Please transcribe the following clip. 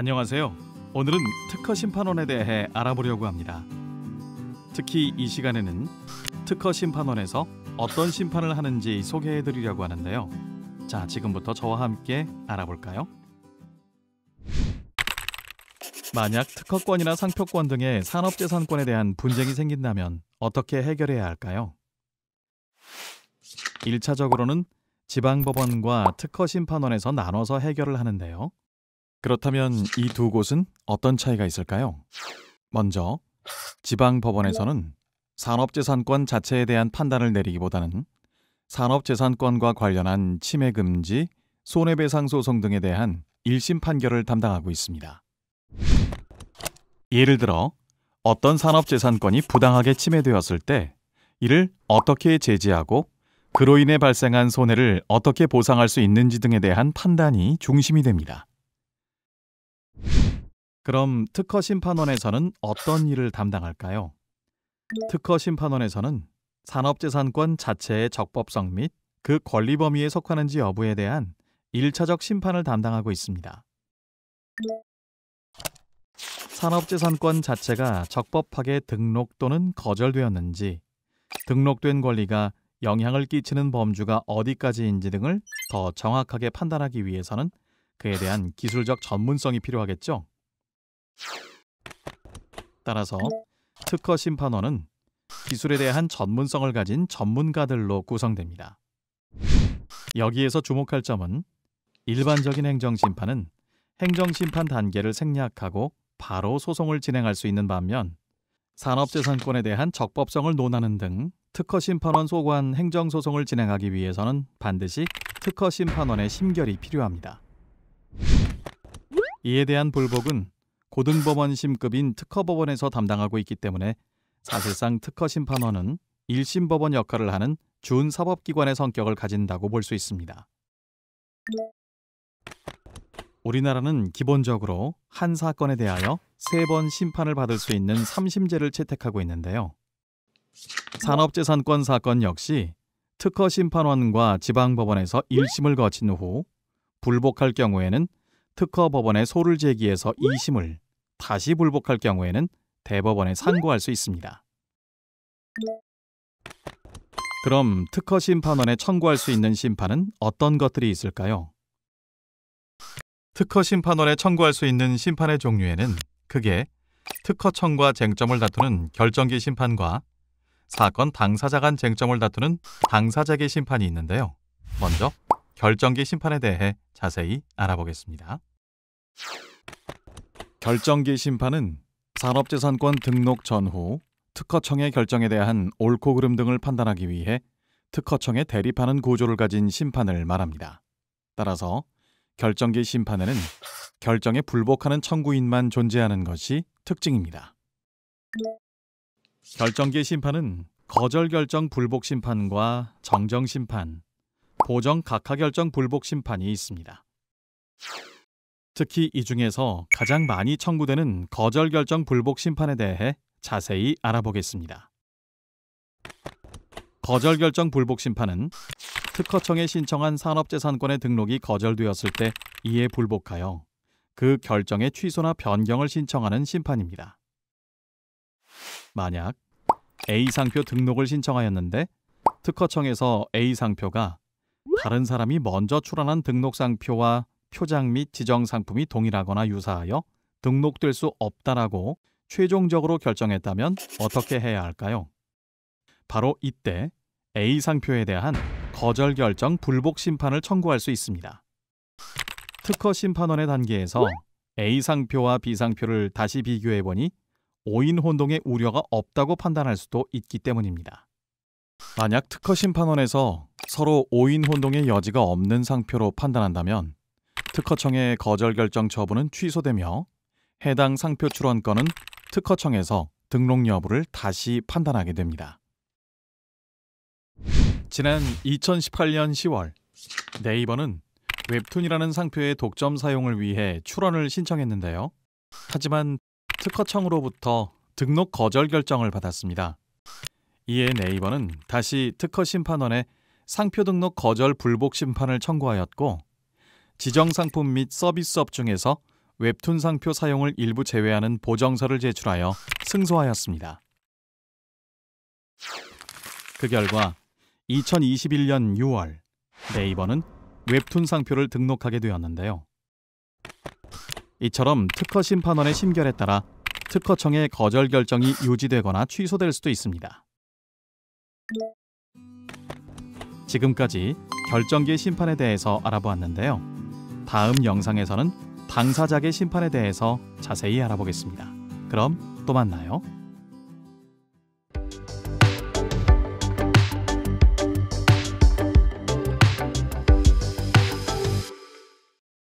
안녕하세요. 오늘은 특허 심판원에 대해 알아보려고 합니다. 특히 이 시간에는 특허 심판원에서 어떤 심판을 하는지 소개해 드리려고 하는데요. 자, 지금부터 저와 함께 알아볼까요? 만약 특허권이나 상표권 등의 산업재산권에 대한 분쟁이 생긴다면 어떻게 해결해야 할까요? 1차적으로는 지방법원과 특허심판원에서 나눠서 해결을 하는데요. 그렇다면 이 두 곳은 어떤 차이가 있을까요? 먼저 지방 법원에서는 산업재산권 자체에 대한 판단을 내리기보다는 산업재산권과 관련한 침해 금지, 손해배상 소송 등에 대한 1심 판결을 담당하고 있습니다. 예를 들어 어떤 산업재산권이 부당하게 침해되었을 때 이를 어떻게 제지하고 그로 인해 발생한 손해를 어떻게 보상할 수 있는지 등에 대한 판단이 중심이 됩니다. 그럼 특허 심판원에서는 어떤 일을 담당할까요? 특허 심판원에서는 산업재산권 자체의 적법성 및 그 권리 범위에 속하는지 여부에 대한 1차적 심판을 담당하고 있습니다. 산업재산권 자체가 적법하게 등록 또는 거절되었는지, 등록된 권리가 영향을 끼치는 범주가 어디까지인지 등을 더 정확하게 판단하기 위해서는 그에 대한 기술적 전문성이 필요하겠죠. 따라서 특허 심판원은 기술에 대한 전문성을 가진 전문가들로 구성됩니다. 여기에서 주목할 점은 일반적인 행정심판은 행정심판 단계를 생략하고 바로 소송을 진행할 수 있는 반면 산업재산권에 대한 적법성을 논하는 등 특허심판원 소관 행정소송을 진행하기 위해서는 반드시 특허심판원의 심결이 필요합니다. 이에 대한 불복은 고등법원 심급인 특허법원에서 담당하고 있기 때문에 사실상 특허 심판원은 1심 법원 역할을 하는 준 사법기관의 성격을 가진다고 볼 수 있습니다. 우리나라는 기본적으로 한 사건에 대하여 세 번 심판을 받을 수 있는 3심제를 채택하고 있는데요. 산업재산권 사건 역시 특허심판원과 지방법원에서 1심을 거친 후 불복할 경우에는 특허 법원에 소를 제기해서 2심을 다시 불복할 경우에는 대법원에 상고할 수 있습니다. 그럼 특허 심판원에 청구할 수 있는 심판은 어떤 것들이 있을까요? 특허 심판원에 청구할 수 있는 심판의 종류에는 크게 특허 청과 쟁점을 다투는 결정기 심판과 사건 당사자 간 쟁점을 다투는 당사자기 심판이 있는데요. 먼저 결정기 심판에 대해 자세히 알아보겠습니다. 결정기 심판은 산업재산권 등록 전후 특허청의 결정에 대한 옳고 그름 등을 판단하기 위해 특허청에 대립하는 구조를 가진 심판을 말합니다. 따라서 결정기 심판에는 결정에 불복하는 청구인만 존재하는 것이 특징입니다. 결정기 심판은 거절 결정 불복 심판과 정정 심판, 보정 각하 결정 불복 심판이 있습니다. 특히 이 중에서 가장 많이 청구되는 거절 결정 불복 심판에 대해 자세히 알아보겠습니다. 거절 결정 불복 심판은 특허청에 신청한 산업재산권의 등록이 거절되었을 때 이에 불복하여 그 결정의 취소나 변경을 신청하는 심판입니다. 만약 A상표 등록을 신청하였는데 특허청에서 A상표가 다른 사람이 먼저 출원한 등록상표와 표장 및 지정 상품이 동일하거나 유사하여 등록될 수 없다라고 최종적으로 결정했다면 어떻게 해야 할까요? 바로 이때 A 상표에 대한 거절 결정 불복 심판을 청구할 수 있습니다. 특허 심판원의 단계에서 A 상표와 B 상표를 다시 비교해 보니 오인 혼동의 우려가 없다고 판단할 수도 있기 때문입니다. 만약 특허 심판원에서 서로 오인 혼동의 여지가 없는 상표로 판단한다면 특허청의 거절 결정 처분은 취소되며 해당 상표 출원건은 특허청에서 등록 여부를 다시 판단하게 됩니다. 지난 2018년 10월 네이버는 웹툰이라는 상표의 독점 사용을 위해 출원을 신청했는데요. 하지만 특허청으로부터 등록 거절 결정을 받았습니다. 이에 네이버는 다시 특허 심판원에 상표 등록 거절 불복 심판을 청구하였고 지정 상품 및 서비스 업중에서 웹툰 상표 사용을 일부 제외하는 보정서를 제출하여 승소하였습니다. 그 결과 2021년 6월 네이버는 웹툰 상표를 등록하게 되었는데요. 이처럼 특허 심판원의 심결에 따라 특허청의 거절 결정이 유지되거나 취소될 수도 있습니다. 지금까지 결정기 심판에 대해서 알아보았는데요. 다음 영상에서는 당사자의 심판에 대해서 자세히 알아보겠습니다. 그럼 또 만나요.